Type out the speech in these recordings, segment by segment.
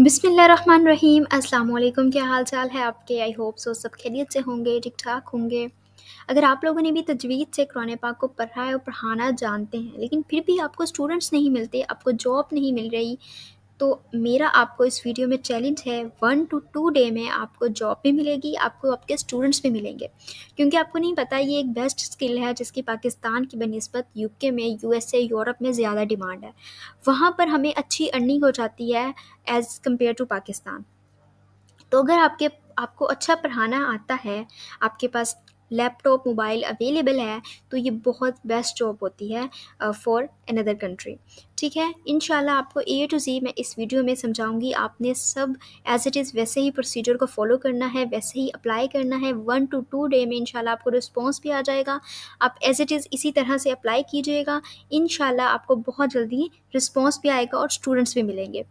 बिसमीम अल्लाम क्या हाल चाल है आपके आई होप सो सब खैरियत से होंगे ठीक ठाक होंगे अगर आप लोगों ने भी तजवीज़ से कुरान पाक को पढ़ा है और पढ़ाना जानते हैं लेकिन फिर भी आपको स्टूडेंट्स नहीं मिलते आपको जॉब नहीं मिल रही तो मेरा आपको इस वीडियो में चैलेंज है वन टू टू डे में आपको जॉब भी मिलेगी आपको आपके स्टूडेंट्स भी मिलेंगे क्योंकि आपको नहीं पता ये एक बेस्ट स्किल है जिसकी पाकिस्तान की बनस्बत यूके में यूएसए यूरोप में ज़्यादा डिमांड है वहाँ पर हमें अच्छी अर्निंग हो जाती है एज़ कम्पेयर टू पाकिस्तान तो अगर आपके आपको अच्छा पढ़ाना आता है आपके पास लैपटॉप मोबाइल अवेलेबल है तो ये बहुत बेस्ट जॉब होती है फॉर अनदर कंट्री ठीक है इन आपको ए टू जी मैं इस वीडियो में समझाऊंगी आपने सब एज इट इज़ वैसे ही प्रोसीजर को फॉलो करना है वैसे ही अप्लाई करना है वन टू टू डे में इनशाला आपको रिस्पॉन्स भी आ जाएगा आप एज इट इज़ इसी तरह से अप्लाई कीजिएगा इन आपको बहुत जल्दी रिस्पॉन्स भी आएगा और स्टूडेंट्स भी मिलेंगे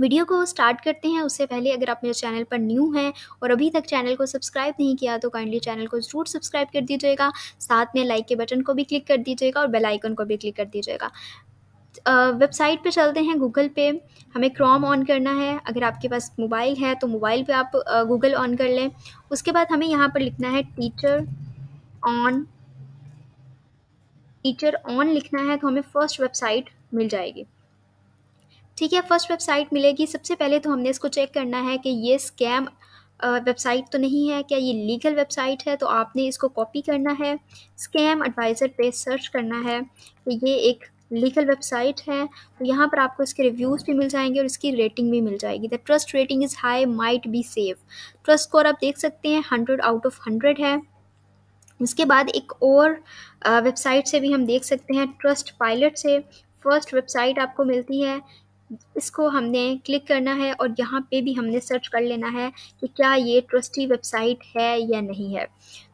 वीडियो को स्टार्ट करते हैं उससे पहले अगर आप मेरे चैनल पर न्यू हैं और अभी तक चैनल को सब्सक्राइब नहीं किया तो काइंडली चैनल को ज़रूर सब्सक्राइब कर दीजिएगा साथ में लाइक के बटन को भी क्लिक कर दीजिएगा और बेल आइकन को भी क्लिक कर दीजिएगा वेबसाइट पे चलते हैं गूगल पे हमें क्रोम ऑन करना है अगर आपके पास मोबाइल है तो मोबाइल पर आप गूगल ऑन कर लें उसके बाद हमें यहाँ पर लिखना है टीचर ऑन टीचर ऑन लिखना है तो हमें फर्स्ट वेबसाइट मिल जाएगी ठीक है फर्स्ट वेबसाइट मिलेगी सबसे पहले तो हमने इसको चेक करना है कि ये स्कैम वेबसाइट तो नहीं है क्या ये लीगल वेबसाइट है तो आपने इसको कॉपी करना है स्कैम एडवाइज़र पे सर्च करना है कि ये एक लीगल वेबसाइट है तो यहाँ पर आपको इसके रिव्यूज़ भी मिल जाएंगे और इसकी रेटिंग भी मिल जाएगी the trust rating is high might be safe trust score आप देख सकते हैं हंड्रेड आउट ऑफ हंड्रेड है उसके बाद एक और वेबसाइट से भी हम देख सकते हैं ट्रस्ट पायलट से फर्स्ट वेबसाइट आपको मिलती है इसको हमने क्लिक करना है और यहाँ पे भी हमने सर्च कर लेना है कि क्या ये ट्रस्टी वेबसाइट है या नहीं है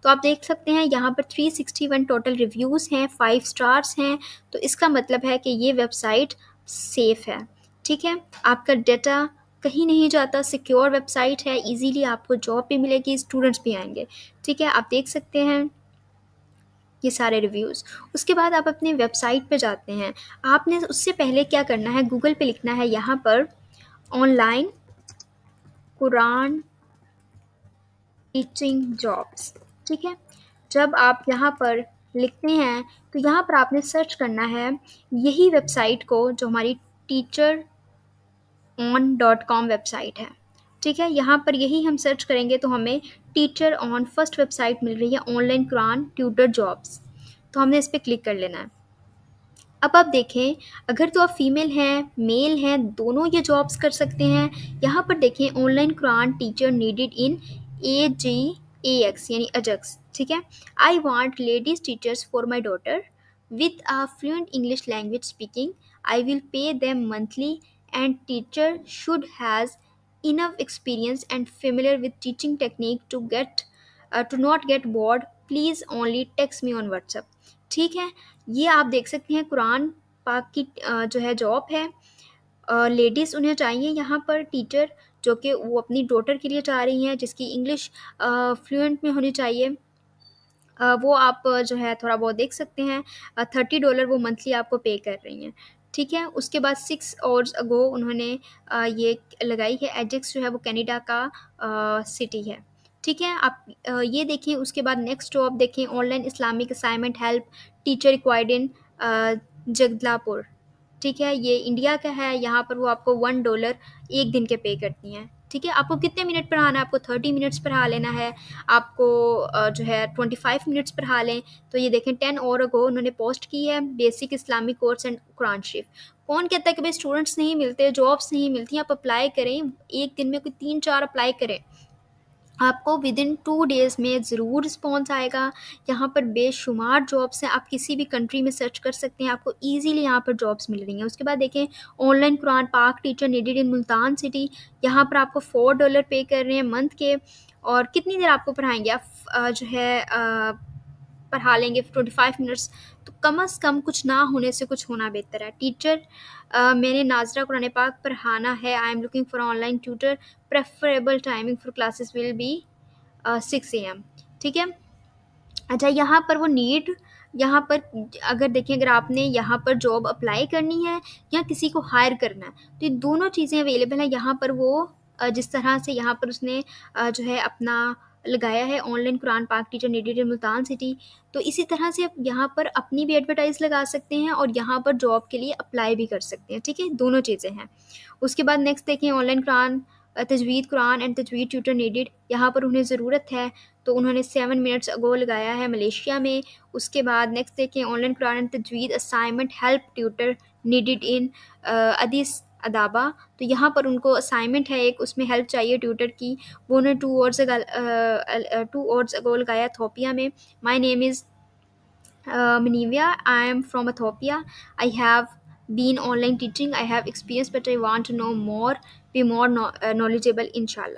तो आप देख सकते हैं यहाँ पर 361 टोटल रिव्यूज़ हैं फाइव स्टार्स हैं तो इसका मतलब है कि ये वेबसाइट सेफ़ है ठीक है आपका डेटा कहीं नहीं जाता सिक्योर वेबसाइट है इजीली आपको जॉब भी मिलेगी स्टूडेंट्स भी आएंगे ठीक है आप देख सकते हैं ये सारे रिव्यूज़ उसके बाद आप अपने वेबसाइट पर जाते हैं आपने उससे पहले क्या करना है गूगल पर लिखना है यहाँ पर ऑनलाइन कुरान टीचिंग जॉब्स ठीक है जब आप यहाँ पर लिखते हैं तो यहाँ पर आपने सर्च करना है यही वेबसाइट को जो हमारी teacher on dot com website है ठीक है यहाँ पर यही हम सर्च करेंगे तो हमें टीचर ऑन फर्स्ट वेबसाइट मिल रही है ऑनलाइन कुरान ट्यूटर जॉब्स तो हमने इस पर क्लिक कर लेना है अब आप देखें अगर तो आप फीमेल हैं मेल हैं दोनों ये जॉब्स कर सकते हैं यहाँ पर देखें online Quran teacher needed in A G A X यानी अजक्स ठीक है I want ladies teachers for my daughter with a fluent English language speaking I will pay them monthly and teacher should has enough experience and familiar with teaching technique to get uh, to not get bored please only text me on whatsapp ठीक है ये आप देख सकते हैं कुरान पाक की uh, जो है जॉब है लेडीज़ uh, उन्हें चाहिए यहाँ पर टीचर जो कि वो अपनी डॉटर के लिए चाह रही हैं जिसकी इंग्लिश फ्लुएंट uh, में होनी चाहिए uh, वो आप जो है थोड़ा बहुत देख सकते हैं थर्टी डॉलर वो मंथली आपको पे कर रही हैं ठीक है उसके बाद सिक्स और अगो उन्होंने ये लगाई है एजेक्स जो है वो कनाडा का सिटी है ठीक है आप ये देखें उसके बाद नेक्स्ट आप देखें online Islamic assignment help teacher required in Jagdalpur ठीक है ये इंडिया का है यहाँ पर वो आपको वन डॉलर एक दिन के पे करती हैं ठीक है आपको कितने मिनट पढ़ाना है आपको थर्टी मिनट्स पढ़ा लेना है आपको जो है ट्वेंटी फाइव मिनट्स पढ़ा लें तो ये देखें टेन और अगो उन्होंने पोस्ट की है basic Islamic course and Quran शरीफ कौन कहता है कि भाई स्टूडेंट्स नहीं मिलते जॉब्स नहीं मिलती आप अप्लाई करें एक दिन में कोई तीन चार अप्लाई करें आपको विद इन टू डेज़ में ज़रूर रिस्पॉन्स आएगा यहाँ पर बेशुमार जॉब्स हैं आप किसी भी कंट्री में सर्च कर सकते हैं आपको ईजीली यहाँ पर जॉब्स मिल रही हैं उसके बाद देखें ऑनलाइन कुरान पाक teacher needed in Multan city यहाँ पर आपको फोर डॉलर पे कर रहे हैं मंथ के और कितनी देर आपको पढ़ाएंगे आप जो है पढ़ा लेंगे ट्वेंटी फाइव मिनट्स तो कम अज़ कम कुछ ना होने से कुछ होना बेहतर है टीचर uh, मैंने नाजरा कुरान पाक पढ़ाना है I am looking for online tutor preferable timing for classes will be six A M ठीक है अच्छा यहाँ पर वो नीड यहाँ पर अगर देखें अगर आपने यहाँ पर जॉब अप्लाई करनी है या किसी को हायर करना है तो ये दोनों चीज़ें अवेलेबल हैं यहाँ पर वो जिस तरह से यहाँ पर उसने जो है अपना लगाया है ऑनलाइन कुरान पाक teacher needed in Multan city तो इसी तरह से आप यहाँ पर अपनी भी एडवर्टाइज लगा सकते हैं और यहाँ पर जॉब के लिए अप्लाई भी कर सकते हैं ठीक है दोनों चीज़ें हैं उसके बाद नेक्स्ट देखें ऑनलाइन कुरान तजवीद कुरान एंड तजवीद ट्यूटर नीडेड यहाँ पर उन्हें ज़रूरत है तो उन्होंने सेवन मिनट्स अगो लगाया है मलेशिया में उसके बाद नेक्स्ट देखें ऑनलाइन कुरान एंड तजवीद assignment help tutor needed in Addis Ababa तो यहाँ पर उनको असाइनमेंट है एक उसमें हेल्प चाहिए ट्यूटर की वो उन्होंने टू और टू और गोल गाया थोपिया में माई नेम इज़ मनीविया I am from Ethiopia I have been online teaching I have experience but I want no more be more knowledgeable in uh,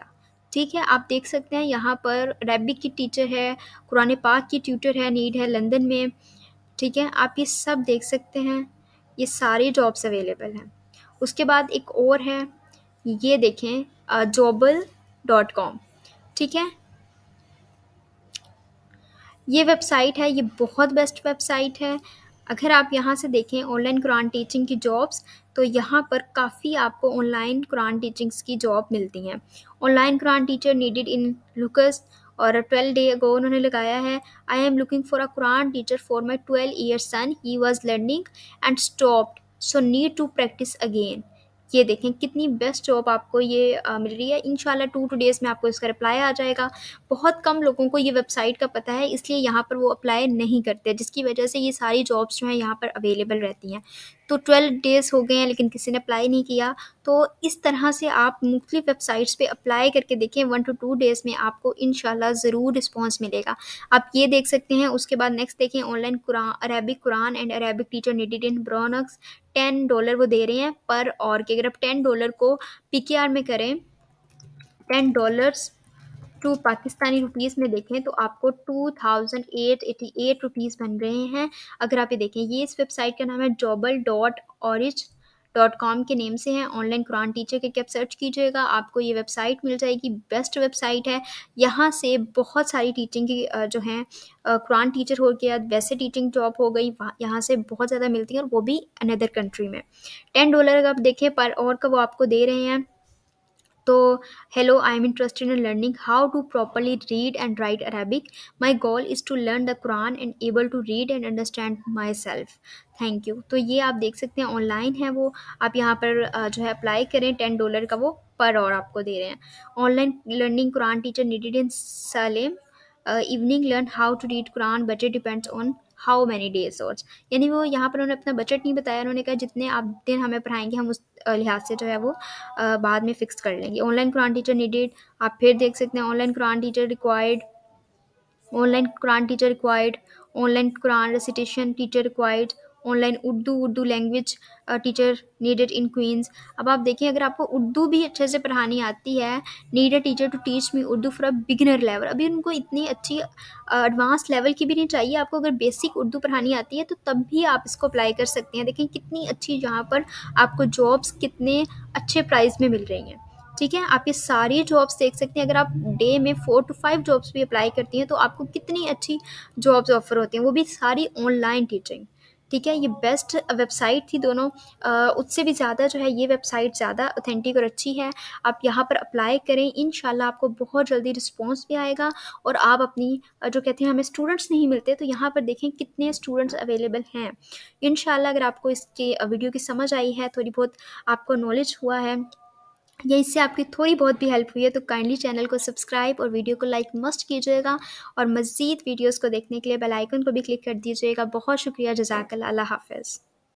ठीक है आप देख सकते हैं यहाँ पर अरेबिक की टीचर है कुरान पाक की ट्यूटर है नीड है लंदन में ठीक है आप ये सब देख सकते हैं ये सारी जॉब्स अवेलेबल हैं उसके बाद एक और है ये देखें जॉबल डॉट कॉम ठीक है ये वेबसाइट है ये बहुत बेस्ट वेबसाइट है अगर आप यहाँ से देखें ऑनलाइन कुरान टीचिंग की जॉब्स तो यहाँ पर काफ़ी आपको ऑनलाइन कुरान टीचिंग्स की जॉब मिलती हैं online Quran teacher needed in Lucas और ट्वेल्व डे अगो उन्होंने लगाया है I am looking for a Quran teacher for my twelve year son he was learning and stopped so need to practice again ये देखें कितनी best job आपको ये आ, मिल रही है इन शाला टू टू डेज़ में आपको इसका रिप्लाई आ जाएगा बहुत कम लोगों को ये वेबसाइट का पता है इसलिए यहाँ पर वो अप्लाई नहीं करते जिसकी वजह से ये सारी जॉब्स जो हैं यहाँ पर अवेलेबल रहती हैं तो ट्वेल्व डेज़ हो गए हैं लेकिन किसी ने अप्लाई नहीं किया तो इस तरह से आप मुख्तु वेबसाइट्स पे अप्लाई करके देखें वन टू टू डेज़ में आपको इन ज़रूर रिस्पॉन्स मिलेगा आप ये देख सकते हैं उसके बाद नेक्स्ट देखें online Quran Arabic Quran and Arabic teacher needed in Bronx ten dollar वो दे रहे हैं पर और के अगर आप टेन डॉलर को पी के आर में करें ten dollars to Pakistani rupees में देखें तो आपको two thousand eight eighty eight rupees बन रहे हैं अगर आप ये देखें ये इस वेबसाइट का नाम है जॉबल डॉट ऑरिज डॉट कॉम के नेम से हैं ऑनलाइन कुरान टीचर करके आप सर्च कीजिएगा आपको ये वेबसाइट मिल जाएगी बेस्ट वेबसाइट है यहाँ से बहुत सारी टीचिंग की जो हैं कुरान टीचर हो गया वैसे टीचिंग जॉब हो गई यहाँ से बहुत ज़्यादा मिलती है और वो भी अनदर कंट्री में टेन डॉलर अगर आप देखें पर और का वो आपको दे रहे हैं तो hello I am interested in learning how to properly read and write Arabic my goal is to learn the Quran and able to read and understand myself thank you तो ये आप देख सकते हैं ऑनलाइन है वो आप यहाँ पर जो है अप्लाई करें टेन डॉलर का वो पर और आपको दे रहे हैं online learning Quran teacher needed in Salem evening learn how to read Quran but it depends on how many days और यानी वो यहाँ पर उन्होंने अपना बजट नहीं बताया उन्होंने कहा जितने आप दिन हमें पढ़ाएंगे हम उस लिहाज से जो है वो बाद में फिक्स कर लेंगे ऑनलाइन कुरान टीचर नीडेड आप फिर देख सकते हैं online Quran teacher required online Quran teacher required online Quran recitation teacher required online Urdu Urdu language teacher needed in Queens अब आप देखें अगर आपको उर्दू भी अच्छे से पढ़ानी आती है needed teacher to teach me Urdu for a beginner level अभी उनको इतनी अच्छी एडवांस लेवल की भी नहीं चाहिए आपको अगर बेसिक उर्दू पढ़ानी आती है तो तब भी आप इसको अप्लाई कर सकते हैं देखें कितनी अच्छी यहाँ पर आपको जॉब्स कितने अच्छे प्राइस में मिल रही हैं ठीक है आप ये सारी जॉब्स देख सकते हैं अगर आप डे में फोर टू फाइव जॉब्स भी अप्लाई करती हैं तो आपको कितनी अच्छी जॉब्स ऑफर होती हैं वो भी सारी ऑनलाइन टीचिंग ठीक है ये बेस्ट वेबसाइट थी दोनों उससे भी ज़्यादा जो है ये वेबसाइट ज़्यादा ऑथेंटिक और अच्छी है आप यहाँ पर अप्लाई करें इन आपको बहुत जल्दी रिस्पॉन्स भी आएगा और आप अपनी जो कहते हैं हमें स्टूडेंट्स नहीं मिलते तो यहाँ पर देखें कितने स्टूडेंट्स अवेलेबल हैं इन अगर आपको इसके वीडियो की समझ आई है थोड़ी बहुत आपको नॉलेज हुआ है या इससे आपकी थोड़ी बहुत भी हेल्प हुई है तो काइंडली चैनल को सब्सक्राइब और वीडियो को लाइक मस्ट कीजिएगा और मज़ीद वीडियोज़ को देखने के लिए बेल आइकन को भी क्लिक कर दीजिएगा बहुत शुक्रिया जजाक अल्लाह हाफिज़